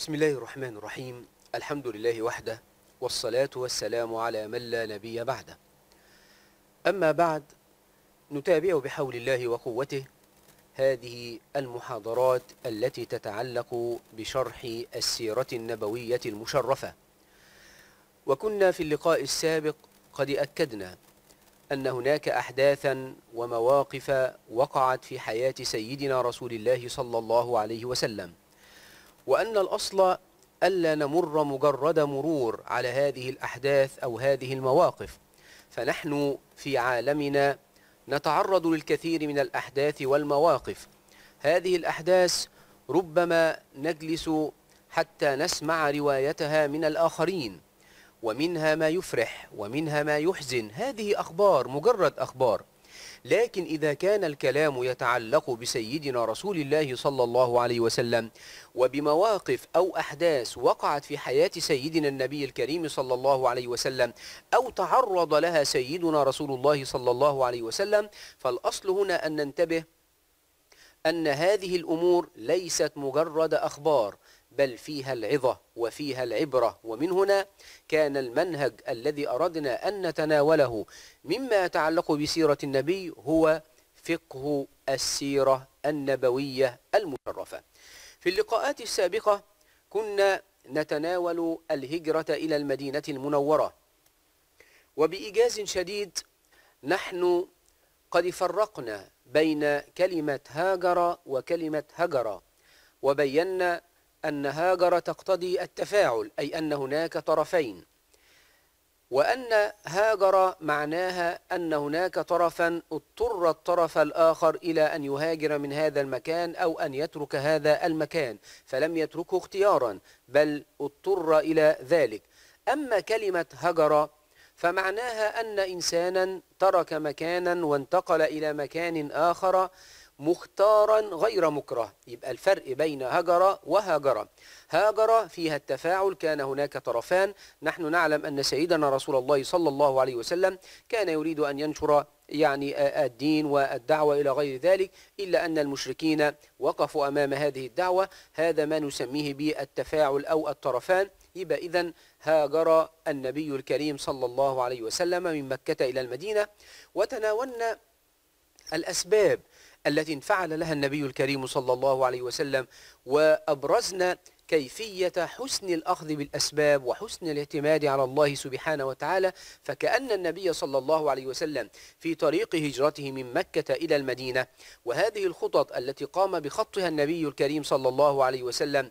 بسم الله الرحمن الرحيم الحمد لله وحده والصلاة والسلام على من لا نبي بعده أما بعد نتابع بحول الله وقوته هذه المحاضرات التي تتعلق بشرح السيرة النبوية المشرفة وكنا في اللقاء السابق قد أكدنا أن هناك أحداثا ومواقف وقعت في حياة سيدنا رسول الله صلى الله عليه وسلم وأن الأصل ألا نمر مجرد مرور على هذه الأحداث أو هذه المواقف فنحن في عالمنا نتعرض للكثير من الأحداث والمواقف هذه الأحداث ربما نجلس حتى نسمع روايتها من الآخرين ومنها ما يفرح ومنها ما يحزن هذه أخبار مجرد أخبار لكن إذا كان الكلام يتعلق بسيدنا رسول الله صلى الله عليه وسلم وبمواقف أو أحداث وقعت في حياة سيدنا النبي الكريم صلى الله عليه وسلم أو تعرض لها سيدنا رسول الله صلى الله عليه وسلم فالأصل هنا أن ننتبه أن هذه الأمور ليست مجرد أخبار بل فيها العظة وفيها العبرة ومن هنا كان المنهج الذي أردنا أن نتناوله مما يتعلق بسيرة النبي هو فقه السيرة النبوية المشرفة في اللقاءات السابقة كنا نتناول الهجرة إلى المدينة المنورة وبإيجاز شديد نحن قد فرقنا بين كلمة هاجر وكلمة هجر وبينا أن هاجر تقتضي التفاعل أي أن هناك طرفين وأن هاجر معناها أن هناك طرفا اضطر الطرف الآخر إلى أن يهاجر من هذا المكان أو أن يترك هذا المكان فلم يتركه اختيارا بل اضطر إلى ذلك أما كلمة هجر فمعناها أن إنسانا ترك مكانا وانتقل إلى مكان آخر مختارا غير مكره يبقى الفرق بين هجر وهاجر هاجر فيها التفاعل كان هناك طرفان نحن نعلم أن سيدنا رسول الله صلى الله عليه وسلم كان يريد أن ينشر يعني الدين والدعوة إلى غير ذلك إلا أن المشركين وقفوا أمام هذه الدعوة هذا ما نسميه بالتفاعل أو الطرفان يبقى إذا هاجر النبي الكريم صلى الله عليه وسلم من مكة إلى المدينة وتناولنا الأسباب التي انفعل لها النبي الكريم صلى الله عليه وسلم وأبرزنا كيفية حسن الأخذ بالأسباب وحسن الاعتماد على الله سبحانه وتعالى فكأن النبي صلى الله عليه وسلم في طريق هجرته من مكة إلى المدينة وهذه الخطط التي قام بخطها النبي الكريم صلى الله عليه وسلم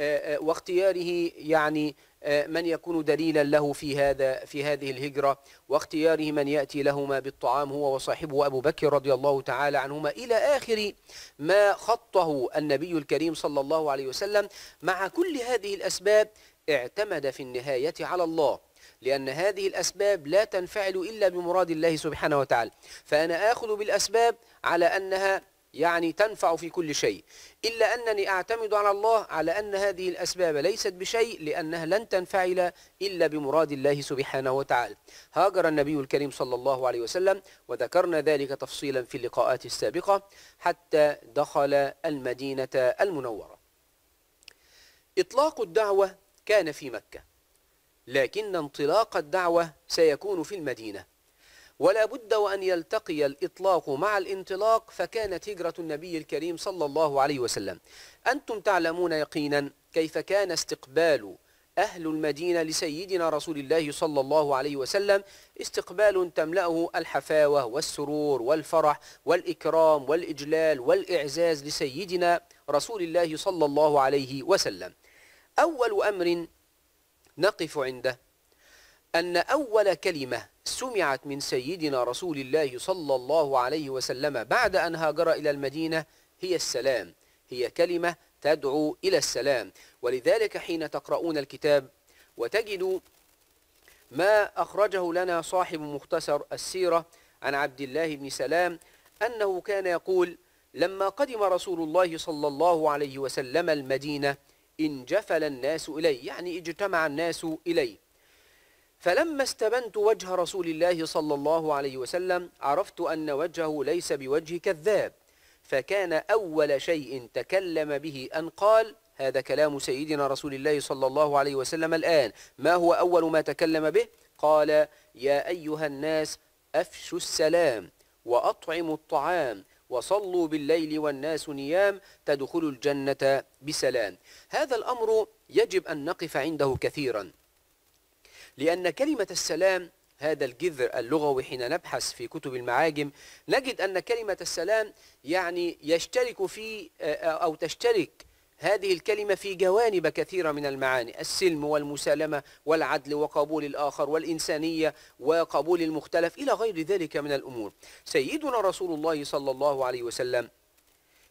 آه، آه، واختياره يعني آه، من يكون دليلا له في هذا في هذه الهجرة واختياره من يأتي لهما بالطعام هو وصاحبه أبو بكر رضي الله تعالى عنهما إلى آخر ما خطه النبي الكريم صلى الله عليه وسلم مع كل هذه الأسباب اعتمد في النهاية على الله لأن هذه الأسباب لا تنفعل إلا بمراد الله سبحانه وتعالى فأنا آخذ بالأسباب على أنها يعني تنفع في كل شيء إلا أنني أعتمد على الله على أن هذه الأسباب ليست بشيء لأنها لن تنفعل إلا بمراد الله سبحانه وتعالى هاجر النبي الكريم صلى الله عليه وسلم وذكرنا ذلك تفصيلا في اللقاءات السابقة حتى دخل المدينة المنورة إطلاق الدعوة كان في مكة لكن انطلاق الدعوة سيكون في المدينة ولا بد وأن يلتقي الإطلاق مع الانطلاق فكانت هجرة النبي الكريم صلى الله عليه وسلم أنتم تعلمون يقينا كيف كان استقبال أهل المدينة لسيدنا رسول الله صلى الله عليه وسلم استقبال تملأه الحفاوة والسرور والفرح والإكرام والإجلال والإعزاز لسيدنا رسول الله صلى الله عليه وسلم أول أمر نقف عنده أن أول كلمة سمعت من سيدنا رسول الله صلى الله عليه وسلم بعد أن هاجر إلى المدينة هي السلام هي كلمة تدعو إلى السلام ولذلك حين تقرؤون الكتاب وتجدوا ما أخرجه لنا صاحب مختصر السيرة عن عبد الله بن سلام أنه كان يقول لما قدم رسول الله صلى الله عليه وسلم المدينة انجفل الناس إليه يعني اجتمع الناس إليه فلما استبنت وجه رسول الله صلى الله عليه وسلم عرفت أن وجهه ليس بوجه كذاب فكان أول شيء تكلم به أن قال هذا كلام سيدنا رسول الله صلى الله عليه وسلم الآن ما هو أول ما تكلم به؟ قال يا أيها الناس أفشوا السلام وأطعموا الطعام وصلوا بالليل والناس نيام تدخلوا الجنة بسلام هذا الأمر يجب أن نقف عنده كثيراً لأن كلمة السلام هذا الجذر اللغوي حين نبحث في كتب المعاجم نجد أن كلمة السلام يعني يشترك في آه، أو تشترك هذه الكلمة في جوانب كثيرة من المعاني السلم والمسالمة والعدل وقبول الآخر والإنسانية وقبول المختلف إلى غير ذلك من الأمور سيدنا رسول الله صلى الله عليه وسلم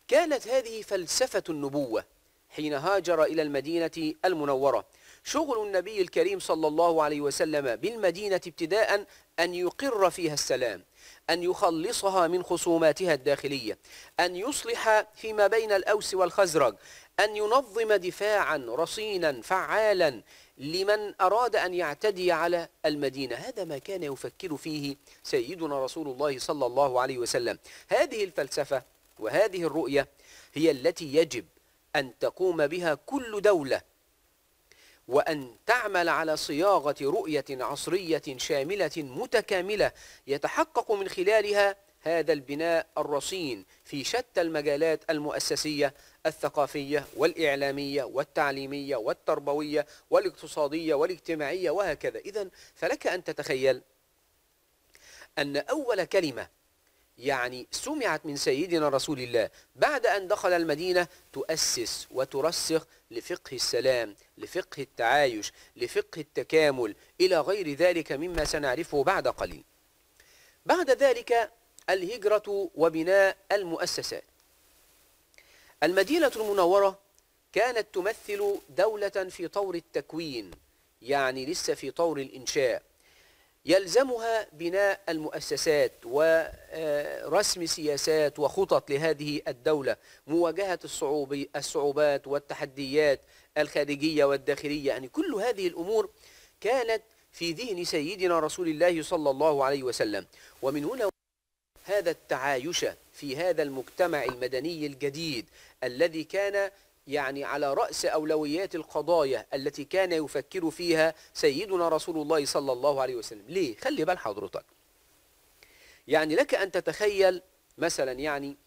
كانت هذه فلسفة النبوة حين هاجر إلى المدينة المنورة شغل النبي الكريم صلى الله عليه وسلم بالمدينة ابتداء أن يقر فيها السلام أن يخلصها من خصوماتها الداخلية أن يصلح فيما بين الأوس والخزرج أن ينظم دفاعا رصينا فعالا لمن أراد أن يعتدي على المدينة هذا ما كان يفكر فيه سيدنا رسول الله صلى الله عليه وسلم هذه الفلسفة وهذه الرؤية هي التي يجب أن تقوم بها كل دولة وأن تعمل على صياغة رؤية عصرية شاملة متكاملة يتحقق من خلالها هذا البناء الرصين في شتى المجالات المؤسسية الثقافية والإعلامية والتعليمية والتربوية والاقتصادية والاجتماعية وهكذا إذا فلك أن تتخيل أن أول كلمة يعني سمعت من سيدنا رسول الله بعد أن دخل المدينة تؤسس وترسخ لفقه السلام لفقه التعايش لفقه التكامل إلى غير ذلك مما سنعرفه بعد قليل بعد ذلك الهجرة وبناء المؤسسات المدينة المنورة كانت تمثل دولة في طور التكوين يعني لسه في طور الإنشاء يلزمها بناء المؤسسات ورسم آه، سياسات وخطط لهذه الدولة مواجهة الصعوبات والتحديات الخارجية والداخلية يعني كل هذه الأمور كانت في ذهن سيدنا رسول الله صلى الله عليه وسلم ومن هنا هذا التعايش في هذا المجتمع المدني الجديد الذي كان يعني على رأس أولويات القضايا التي كان يفكر فيها سيدنا رسول الله صلى الله عليه وسلم ليه؟ خلي بال حضرتك يعني لك أن تتخيل مثلا يعني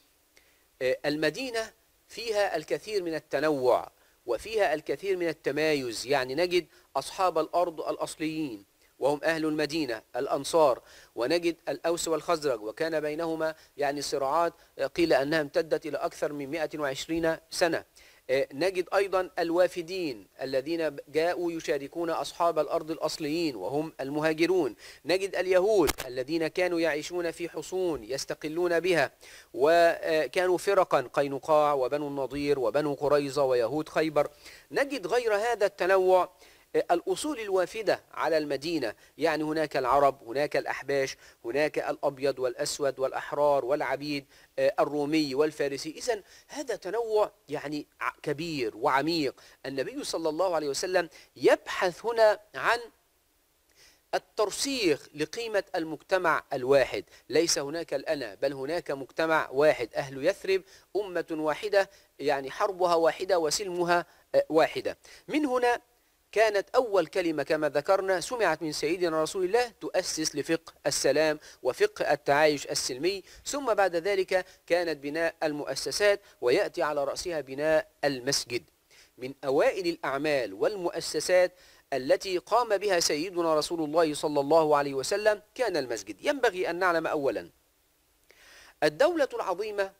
آه، المدينة فيها الكثير من التنوع وفيها الكثير من التمايز يعني نجد أصحاب الأرض الأصليين وهم أهل المدينة الأنصار ونجد الأوس والخزرج وكان بينهما يعني صراعات آه، قيل أنها امتدت إلى أكثر من 120 سنة آه، نجد أيضا الوافدين الذين جاءوا يشاركون أصحاب الأرض الأصليين وهم المهاجرون نجد اليهود الذين كانوا يعيشون في حصون يستقلون بها وكانوا فرقا قينقاع وبنو النضير وبنو قريظة ويهود خيبر نجد غير هذا التنوع الأصول الوافدة على المدينة يعني هناك العرب هناك الأحباش هناك الأبيض والأسود والأحرار والعبيد آه، الرومي والفارسي إذا هذا تنوع يعني كبير وعميق النبي صلى الله عليه وسلم يبحث هنا عن الترسيخ لقيمة المجتمع الواحد ليس هناك الأنا بل هناك مجتمع واحد أهل يثرب أمة واحدة يعني حربها واحدة وسلمها آه، واحدة من هنا كانت أول كلمة كما ذكرنا سمعت من سيدنا رسول الله تؤسس لفقه السلام وفقه التعايش السلمي ثم بعد ذلك كانت بناء المؤسسات ويأتي على رأسها بناء المسجد من أوائل الأعمال والمؤسسات التي قام بها سيدنا رسول الله صلى الله عليه وسلم كان المسجد ينبغي أن نعلم أولا الدولة العظيمة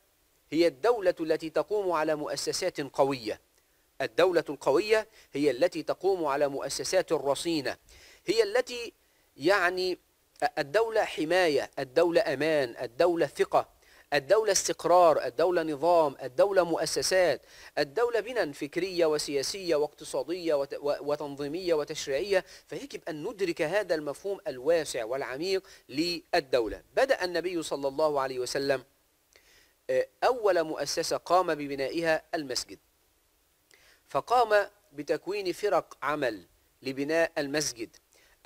هي الدولة التي تقوم على مؤسسات قوية الدولة القوية هي التي تقوم على مؤسسات رصينة هي التي يعني الدولة حماية الدولة أمان الدولة ثقة الدولة استقرار الدولة نظام الدولة مؤسسات الدولة بنى فكرية وسياسية واقتصادية وتنظيمية وتشريعية فيجب أن ندرك هذا المفهوم الواسع والعميق للدولة بدأ النبي صلى الله عليه وسلم آه، أول مؤسسة قام ببنائها المسجد فقام بتكوين فرق عمل لبناء المسجد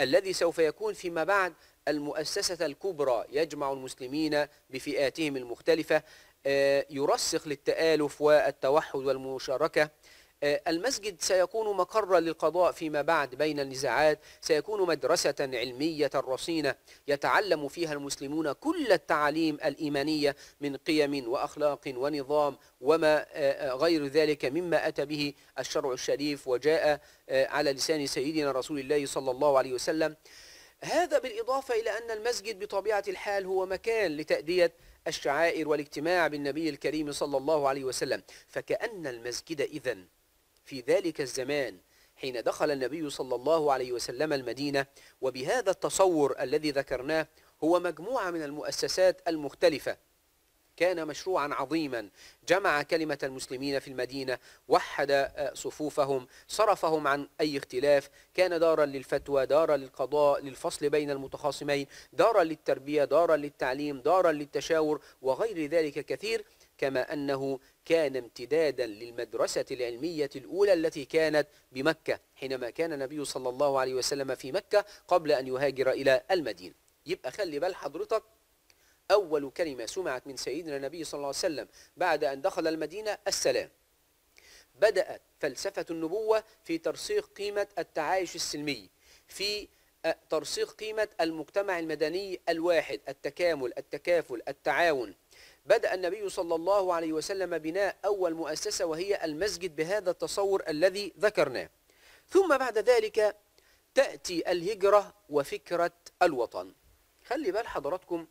الذي سوف يكون فيما بعد المؤسسة الكبرى يجمع المسلمين بفئاتهم المختلفة آه، يرسخ للتآلف والتوحد والمشاركة آه، المسجد سيكون مقرا للقضاء فيما بعد بين النزاعات سيكون مدرسة علمية رصينة يتعلم فيها المسلمون كل التعاليم الإيمانية من قيم وأخلاق ونظام وما آه، آه، غير ذلك مما أتى به الشرع الشريف وجاء على لسان سيدنا رسول الله صلى الله عليه وسلم هذا بالإضافة إلى أن المسجد بطبيعة الحال هو مكان لتأدية الشعائر والاجتماع بالنبي الكريم صلى الله عليه وسلم فكأن المسجد إذن في ذلك الزمان حين دخل النبي صلى الله عليه وسلم المدينة وبهذا التصور الذي ذكرناه هو مجموعة من المؤسسات المختلفة كان مشروعا عظيما جمع كلمة المسلمين في المدينة وحد آه، صفوفهم صرفهم عن أي اختلاف كان دارا للفتوى دارا للقضاء للفصل بين المتخاصمين دارا للتربية دارا للتعليم دارا للتشاور وغير ذلك كثير كما أنه كان امتدادا للمدرسة العلمية الأولى التي كانت بمكة حينما كان النبي صلى الله عليه وسلم في مكة قبل أن يهاجر إلى المدينة يبقى خلي بال حضرتك أول كلمة سمعت من سيدنا النبي صلى الله عليه وسلم بعد أن دخل المدينة السلام بدأت فلسفة النبوة في ترسيخ قيمة التعايش السلمي في آه، ترسيخ قيمة المجتمع المدني الواحد التكامل التكافل التعاون بدأ النبي صلى الله عليه وسلم بناء أول مؤسسة وهي المسجد بهذا التصور الذي ذكرناه ثم بعد ذلك تأتي الهجرة وفكرة الوطن خلي بال حضراتكم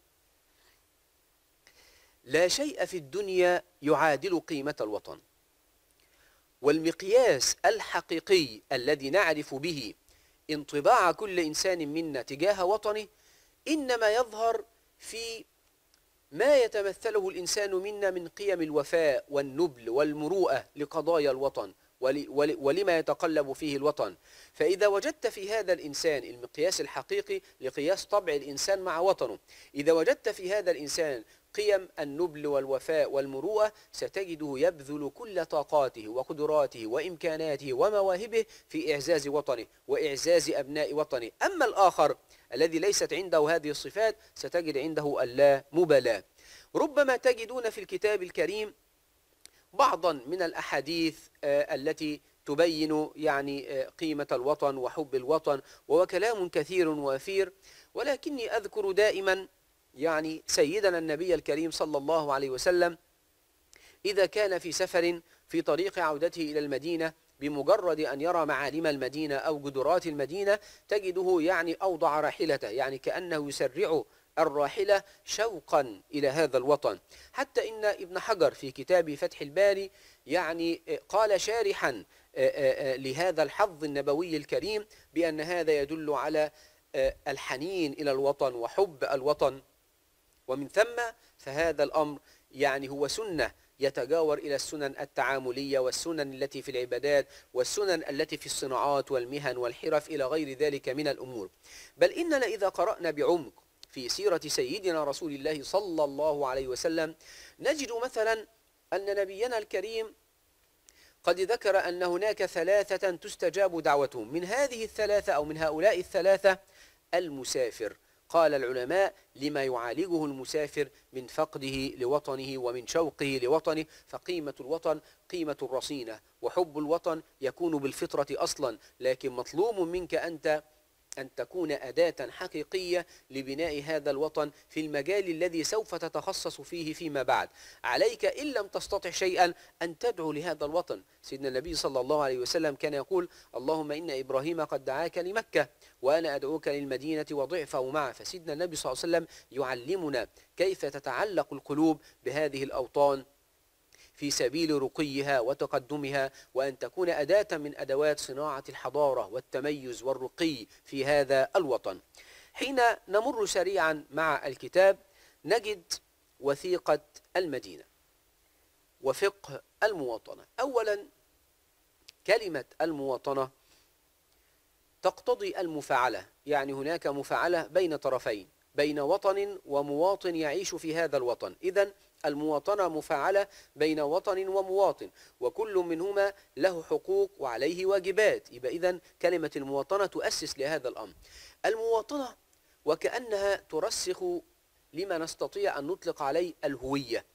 لا شيء في الدنيا يعادل قيمة الوطن والمقياس الحقيقي الذي نعرف به انطباع كل إنسان منا تجاه وطنه إنما يظهر في ما يتمثله الإنسان منا من قيم الوفاء والنبل والمروءة لقضايا الوطن ولما يتقلب فيه الوطن فإذا وجدت في هذا الإنسان المقياس الحقيقي لقياس طبع الإنسان مع وطنه إذا وجدت في هذا الإنسان قيم النبل والوفاء والمروءة ستجده يبذل كل طاقاته وقدراته وإمكاناته ومواهبه في إعزاز وطنه وإعزاز أبناء وطنه أما الآخر الذي ليست عنده هذه الصفات ستجد عنده اللا مبالاة ربما تجدون في الكتاب الكريم بعضا من الأحاديث آه، التي تبين يعني آه، قيمة الوطن وحب الوطن وهو كلام كثير وافير ولكني أذكر دائما يعني سيدنا النبي الكريم صلى الله عليه وسلم إذا كان في سفر في طريق عودته إلى المدينة بمجرد أن يرى معالم المدينة أو جدرات المدينة تجده يعني أوضع راحلته يعني كأنه يسرع الراحلة شوقا إلى هذا الوطن حتى إن ابن حجر في كتاب فتح الباري يعني قال شارحا لهذا الحظ النبوي الكريم بأن هذا يدل على الحنين إلى الوطن وحب الوطن ومن ثم فهذا الأمر يعني هو سنة يتجاور إلى السنن التعاملية والسنن التي في العبادات والسنن التي في الصناعات والمهن والحرف إلى غير ذلك من الأمور بل إننا إذا قرأنا بعمق في سيرة سيدنا رسول الله صلى الله عليه وسلم نجد مثلا أن نبينا الكريم قد ذكر أن هناك ثلاثة تستجاب دعوتهم من هذه الثلاثة أو من هؤلاء الثلاثة المسافر قال العلماء لما يعالجه المسافر من فقده لوطنه ومن شوقه لوطنه فقيمة الوطن قيمة الرصينة وحب الوطن يكون بالفطرة أصلا لكن مطلوب منك أنت أن تكون أداة حقيقية لبناء هذا الوطن في المجال الذي سوف تتخصص فيه فيما بعد عليك إن لم تستطع شيئا أن تدعو لهذا الوطن سيدنا النبي صلى الله عليه وسلم كان يقول اللهم إن إبراهيم قد دعاك لمكة وأنا أدعوك للمدينة وضعفه معه فسيدنا النبي صلى الله عليه وسلم يعلمنا كيف تتعلق القلوب بهذه الأوطان في سبيل رقيها وتقدمها وأن تكون أداة من أدوات صناعة الحضارة والتميز والرقي في هذا الوطن حين نمر سريعا مع الكتاب نجد وثيقة المدينة وفقه المواطنة أولا كلمة المواطنة تقتضي المفاعلة يعني هناك مفاعلة بين طرفين بين وطن ومواطن يعيش في هذا الوطن إذا المواطنة مفعلة بين وطن ومواطن وكل منهما له حقوق وعليه واجبات يبقى إذا كلمة المواطنة تؤسس لهذا الأمر المواطنة وكأنها ترسخ لما نستطيع أن نطلق عليه الهوية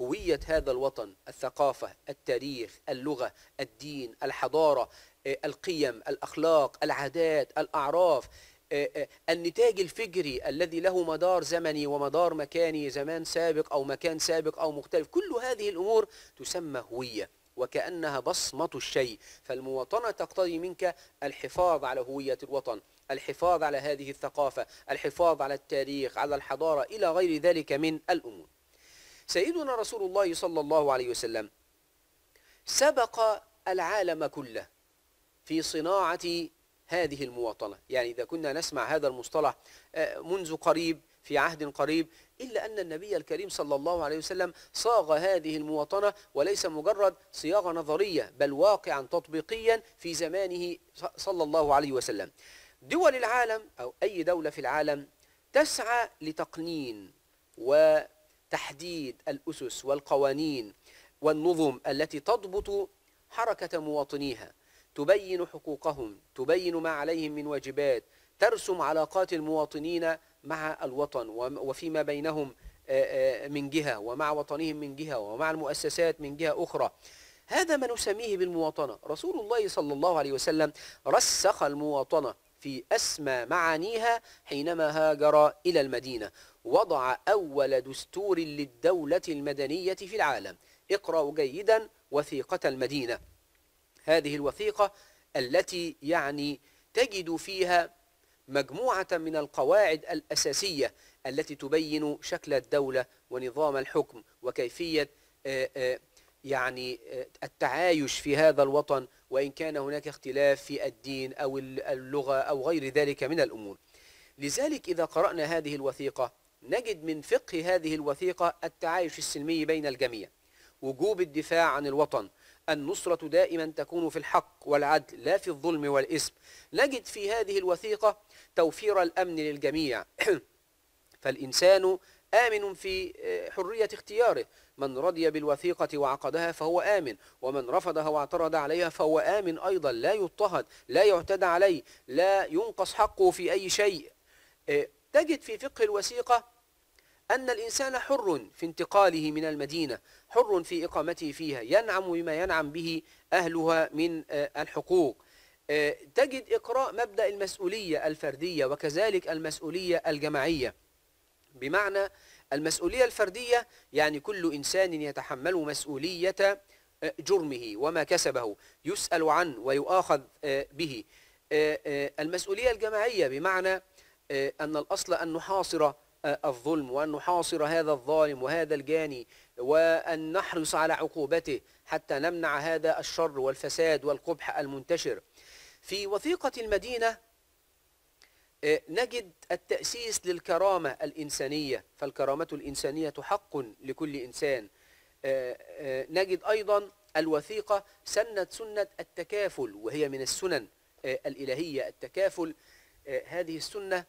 هوية هذا الوطن الثقافة التاريخ اللغة الدين الحضارة آه، القيم الأخلاق العادات الأعراف آه، آه، النتاج الفجري الذي له مدار زمني ومدار مكاني زمان سابق أو مكان سابق أو مختلف كل هذه الأمور تسمى هوية وكأنها بصمة الشيء فالمواطنة تقتضي منك الحفاظ على هوية الوطن الحفاظ على هذه الثقافة الحفاظ على التاريخ على الحضارة إلى غير ذلك من الأمور سيدنا رسول الله صلى الله عليه وسلم سبق العالم كله في صناعة هذه المواطنة يعني إذا كنا نسمع هذا المصطلح آه، منذ قريب في عهد قريب إلا أن النبي الكريم صلى الله عليه وسلم صاغ هذه المواطنة وليس مجرد صياغة نظرية بل واقعا تطبيقيا في زمانه صلى الله عليه وسلم دول العالم أو أي دولة في العالم تسعى لتقنين وتحديد الأسس والقوانين والنظم التي تضبط حركة مواطنيها تبين حقوقهم تبين ما عليهم من واجبات ترسم علاقات المواطنين مع الوطن وفيما بينهم من جهة ومع وطنهم من جهة ومع المؤسسات من جهة أخرى هذا ما نسميه بالمواطنة رسول الله صلى الله عليه وسلم رسخ المواطنة في أسمى معانيها حينما هاجر إلى المدينة وضع أول دستور للدولة المدنية في العالم اقرأوا جيدا وثيقة المدينة هذه الوثيقة التي يعني تجد فيها مجموعة من القواعد الأساسية التي تبين شكل الدولة ونظام الحكم وكيفية آه، آه، يعني آه، التعايش في هذا الوطن وإن كان هناك اختلاف في الدين أو اللغة أو غير ذلك من الأمور لذلك إذا قرأنا هذه الوثيقة نجد من فقه هذه الوثيقة التعايش السلمي بين الجميع وجوب الدفاع عن الوطن النصرة دائما تكون في الحق والعدل لا في الظلم والإثم نجد في هذه الوثيقة توفير الأمن للجميع فالإنسان آمن في آه، حرية اختياره من رضي بالوثيقة وعقدها فهو آمن ومن رفضها واعترض عليها فهو آمن أيضا لا يضطهد لا يعتدى عليه لا ينقص حقه في أي شيء آه، تجد في فقه الوثيقة أن الإنسان حر في انتقاله من المدينة حر في إقامته فيها ينعم بما ينعم به أهلها من آه، الحقوق آه، تجد إقراء مبدأ المسؤولية الفردية وكذلك المسؤولية الجماعية بمعنى المسؤولية الفردية يعني كل إنسان يتحمل مسؤولية آه، جرمه وما كسبه يسأل عنه ويؤاخذ به المسؤولية الجماعية بمعنى أن الأصل أن نحاصر الظلم وأن نحاصر هذا الظالم وهذا الجاني وأن نحرص على عقوبته حتى نمنع هذا الشر والفساد والقبح المنتشر في وثيقة المدينة آه، نجد التأسيس للكرامة الإنسانية فالكرامة الإنسانية حق لكل إنسان آه، آه، نجد أيضا الوثيقة سنت سنة التكافل وهي من السنن الإلهية التكافل هذه السنة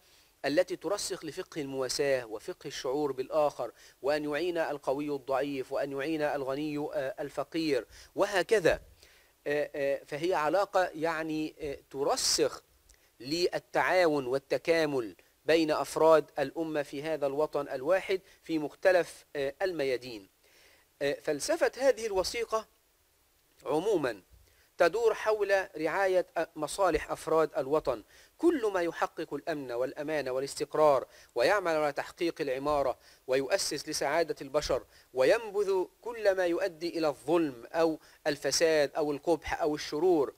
التي ترسخ لفقه المواساة وفقه الشعور بالآخر وأن يعين القوي الضعيف وأن يعين الغني آه، الفقير وهكذا آه، آه، فهي علاقة يعني ترسخ للتعاون والتكامل بين أفراد الأمة في هذا الوطن الواحد في مختلف الميادين فلسفة هذه الوثيقة عموما تدور حول رعاية مصالح أفراد الوطن كل ما يحقق الأمن والأمان والاستقرار ويعمل على تحقيق العمارة ويؤسس لسعادة البشر وينبذ كل ما يؤدي إلى الظلم أو الفساد أو القبح أو الشرور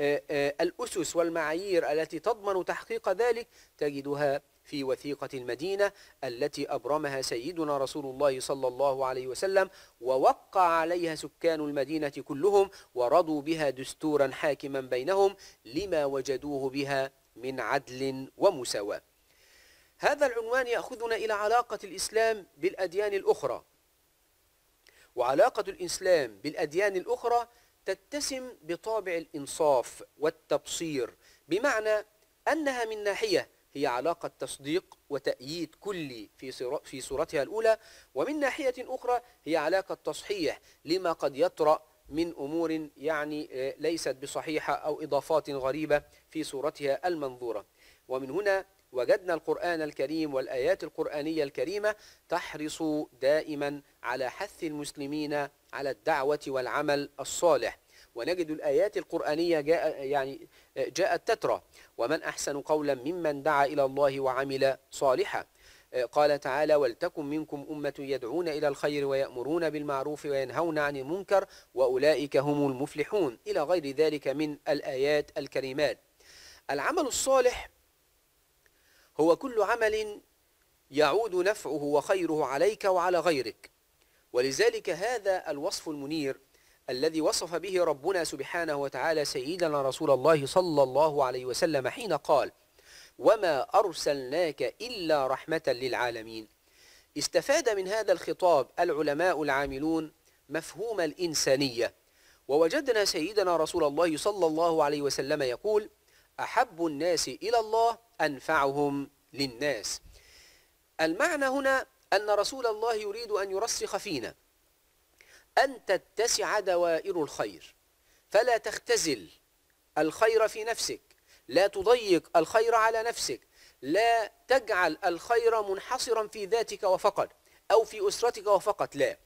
آه، آه، الأسس والمعايير التي تضمن تحقيق ذلك تجدها في وثيقة المدينة التي أبرمها سيدنا رسول الله صلى الله عليه وسلم ووقع عليها سكان المدينة كلهم ورضوا بها دستورا حاكما بينهم لما وجدوه بها من عدل ومساواة هذا العنوان يأخذنا إلى علاقة الإسلام بالأديان الأخرى وعلاقة الإسلام بالأديان الأخرى تتسم بطابع الإنصاف والتبصير بمعنى أنها من ناحية هي علاقة تصديق وتأييد كلي في في صورتها الأولى ومن ناحية أخرى هي علاقة تصحيح لما قد يطرأ من أمور يعني آه، ليست بصحيحة أو إضافات غريبة في صورتها المنظورة ومن هنا وجدنا القرآن الكريم والآيات القرآنية الكريمة تحرص دائما على حث المسلمين على الدعوة والعمل الصالح ونجد الآيات القرآنية جاء يعني جاءت تترى ومن أحسن قولا ممن دعا إلى الله وعمل صالحا قال تعالى ولتكن منكم أمة يدعون إلى الخير ويأمرون بالمعروف وينهون عن المنكر وأولئك هم المفلحون إلى غير ذلك من الآيات الكريمات العمل الصالح هو كل عمل يعود نفعه وخيره عليك وعلى غيرك ولذلك هذا الوصف المنير الذي وصف به ربنا سبحانه وتعالى سيدنا رسول الله صلى الله عليه وسلم حين قال وما أرسلناك إلا رحمة للعالمين استفاد من هذا الخطاب العلماء العاملون مفهوم الإنسانية ووجدنا سيدنا رسول الله صلى الله عليه وسلم يقول أحب الناس إلى الله أنفعهم للناس المعنى هنا أن رسول الله يريد أن يرسخ فينا أن تتسع دوائر الخير فلا تختزل الخير في نفسك لا تضيق الخير على نفسك لا تجعل الخير منحصرا في ذاتك وفقط أو في أسرتك وفقط لا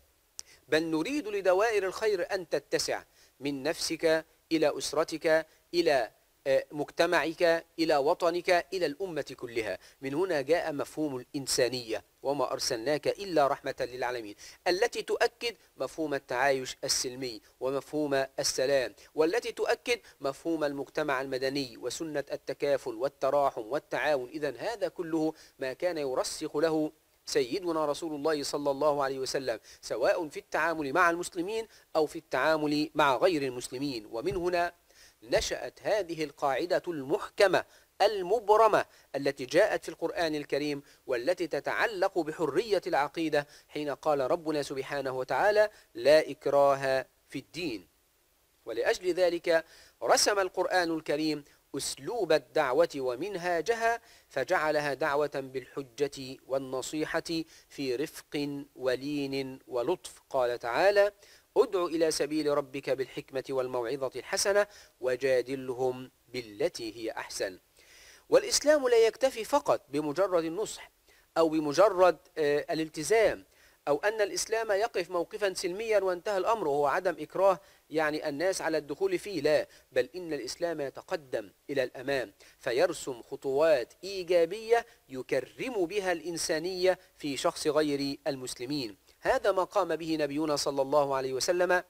بل نريد لدوائر الخير أن تتسع من نفسك إلى أسرتك إلى آه، مجتمعك إلى وطنك إلى الأمة كلها من هنا جاء مفهوم الإنسانية وما أرسلناك إلا رحمة للعالمين التي تؤكد مفهوم التعايش السلمي ومفهوم السلام والتي تؤكد مفهوم المجتمع المدني وسنة التكافل والتراحم والتعاون إذا هذا كله ما كان يرسخ له سيدنا رسول الله صلى الله عليه وسلم سواء في التعامل مع المسلمين أو في التعامل مع غير المسلمين ومن هنا نشأت هذه القاعدة المحكمة المبرمة التي جاءت في القرآن الكريم والتي تتعلق بحرية العقيدة حين قال ربنا سبحانه وتعالى لا إكراه في الدين ولأجل ذلك رسم القرآن الكريم أسلوب الدعوة ومنهاجها فجعلها دعوة بالحجة والنصيحة في رفق ولين ولطف قال تعالى ادع إلى سبيل ربك بالحكمة والموعظة الحسنة وجادلهم بالتي هي أحسن والإسلام لا يكتفي فقط بمجرد النصح أو بمجرد آه، الالتزام أو أن الإسلام يقف موقفا سلميا وانتهى الأمر وهو عدم إكراه يعني الناس على الدخول فيه لا بل إن الإسلام يتقدم إلى الأمام فيرسم خطوات إيجابية يكرم بها الإنسانية في شخص غير المسلمين هذا ما قام به نبينا صلى الله عليه وسلم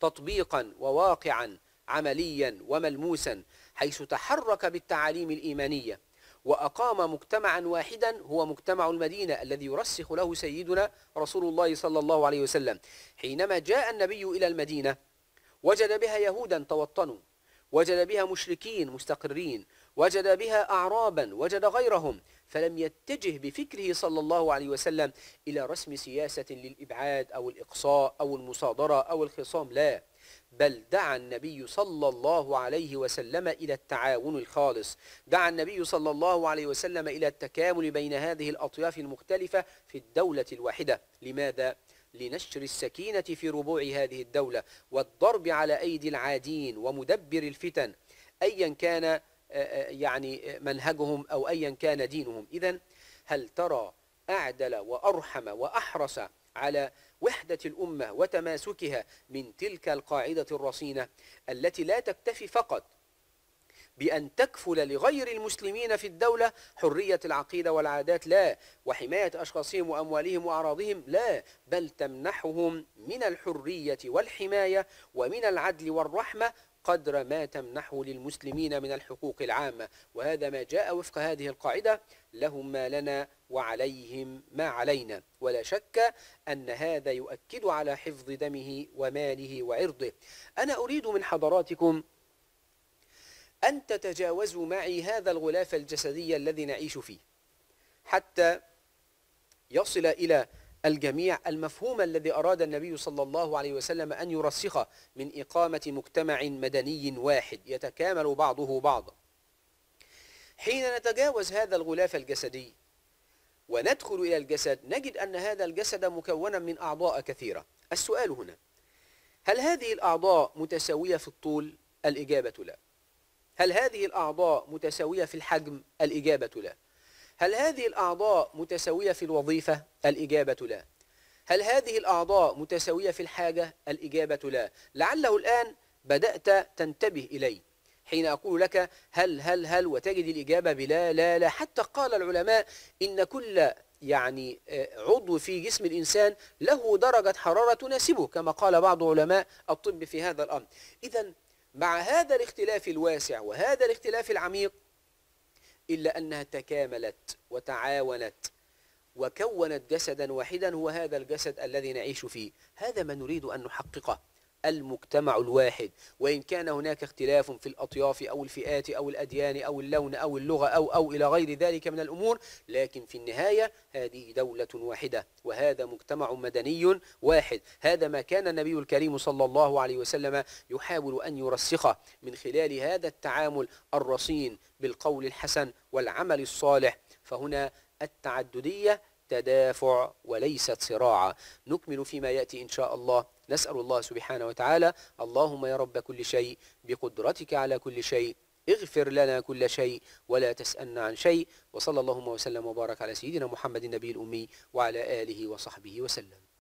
تطبيقا وواقعا عمليا وملموسا حيث تحرك بالتعاليم الإيمانية وأقام مجتمعا واحدا هو مجتمع المدينة الذي يرسخ له سيدنا رسول الله صلى الله عليه وسلم حينما جاء النبي إلى المدينة وجد بها يهودا توطنوا وجد بها مشركين مستقرين وجد بها أعرابا وجد غيرهم فلم يتجه بفكره صلى الله عليه وسلم إلى رسم سياسة للإبعاد أو الإقصاء أو المصادرة أو الخصام لا بل دعا النبي صلى الله عليه وسلم إلى التعاون الخالص دعا النبي صلى الله عليه وسلم إلى التكامل بين هذه الأطياف المختلفة في الدولة الواحدة لماذا؟ لنشر السكينة في ربوع هذه الدولة والضرب على أيدي العادين ومدبر الفتن أيا كان آه، آه، يعني آه، منهجهم أو أيا كان دينهم إذا هل ترى أعدل وأرحم وأحرص على وحدة الأمة وتماسكها من تلك القاعدة الرصينة التي لا تكتفي فقط بأن تكفل لغير المسلمين في الدولة حرية العقيدة والعادات لا وحماية أشخاصهم وأموالهم وأعراضهم لا بل تمنحهم من الحرية والحماية ومن العدل والرحمة قدر ما تمنحه للمسلمين من الحقوق العامة وهذا ما جاء وفق هذه القاعدة لهم ما لنا وعليهم ما علينا ولا شك أن هذا يؤكد على حفظ دمه وماله وعرضه أنا أريد من حضراتكم أن تتجاوزوا معي هذا الغلاف الجسدي الذي نعيش فيه حتى يصل إلى الجميع المفهوم الذي أراد النبي صلى الله عليه وسلم أن يرسخه من إقامة مجتمع مدني واحد يتكامل بعضه بعضا حين نتجاوز هذا الغلاف الجسدي وندخل إلى الجسد نجد أن هذا الجسد مكونا من أعضاء كثيرة السؤال هنا هل هذه الأعضاء متساوية في الطول؟ الإجابة لا هل هذه الأعضاء متساوية في الحجم؟ الإجابة لا هل هذه الأعضاء متساوية في الوظيفة؟ الإجابة لا هل هذه الأعضاء متساوية في الحاجة؟ الإجابة لا لعله الآن بدأت تنتبه إلي حين أقول لك هل هل هل وتجد الإجابة بلا لا لا حتى قال العلماء إن كل يعني آه، عضو في جسم الإنسان له درجة حرارة تناسبه كما قال بعض علماء الطب في هذا الأمر إذا مع هذا الاختلاف الواسع وهذا الاختلاف العميق إلا أنها تكاملت وتعاونت وكونت جسدا واحدا هو هذا الجسد الذي نعيش فيه هذا ما نريد أن نحققه المجتمع الواحد وإن كان هناك اختلاف في الأطياف أو الفئات أو الأديان أو اللون أو اللغة أو أو إلى غير ذلك من الأمور لكن في النهاية هذه دولة واحدة وهذا مجتمع مدني واحد هذا ما كان النبي الكريم صلى الله عليه وسلم يحاول أن يرسخه من خلال هذا التعامل الرصين بالقول الحسن والعمل الصالح فهنا التعددية تدافع وليست صراعا نكمل فيما يأتي إن شاء الله نسأل الله سبحانه وتعالى اللهم يا رب كل شيء بقدرتك على كل شيء اغفر لنا كل شيء ولا تسألنا عن شيء وصلى اللهم وسلم وبارك على سيدنا محمد النبي الأمي وعلى آله وصحبه وسلم